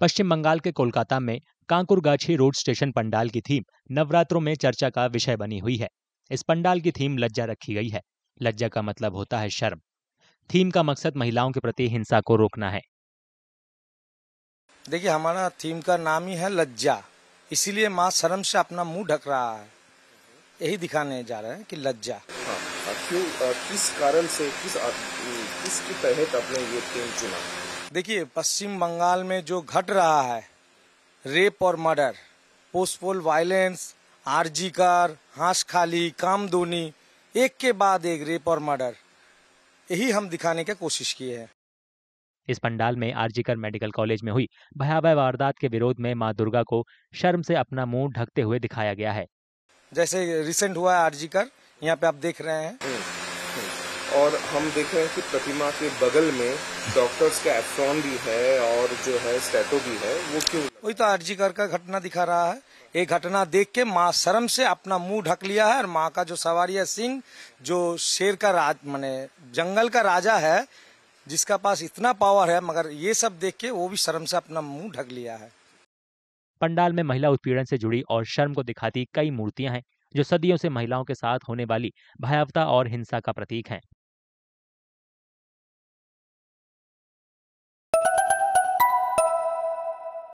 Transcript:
पश्चिम बंगाल के कोलकाता में Kankurgachi road station pandal की थीम नवरात्रों में चर्चा का विषय बनी हुई है इस पंडाल की थीम लज्जा रखी गई है लज्जा का मतलब होता है शर्म थीम का मकसद महिलाओं के प्रति हिंसा को रोकना है देखिए हमारा थीम का नाम ही है लज्जा इसीलिए माँ शर्म से अपना मुंह ढक रहा है यही दिखाने जा रहे हैं कि लज्जा हाँ, क्यों किस कारण से किस किसके तहत आपने ये थीम चुना देखिए पश्चिम बंगाल में जो घट रहा है रेप और murder postpoll violence RG Kar हाँस खाली कामदोनी एक के बाद एक रेप और मर्डर यही हम दिखाने की कोशिश की है इस पंडाल में आरजीकर मेडिकल कॉलेज में हुई भयावह वारदात के विरोध में मां दुर्गा को शर्म से अपना मुंह ढकते हुए दिखाया गया है जैसे रिसेंट हुआ है आरजीकर यहाँ पे आप देख रहे हैं हम्म, हम्म। और हम देख रहे हैं कि प्रतिमा के बगल में डॉक्टर्स का एफ्रॉन भी है और जो है स्टेटो भी है वो क्यों वही तो अर्जी कर का घटना दिखा रहा है ये घटना देख के माँ शर्म से अपना मुंह ढक लिया है और माँ का जो सवार सिंह जो शेर का राज मैने जंगल का राजा है जिसका पास इतना पावर है मगर ये सब देख के वो भी शर्म से अपना मुंह ढक लिया है पंडाल में महिला उत्पीड़न से जुड़ी और शर्म को दिखाती कई मूर्तियां हैं जो सदियों से महिलाओं के साथ होने वाली भयावता और हिंसा का प्रतीक हैं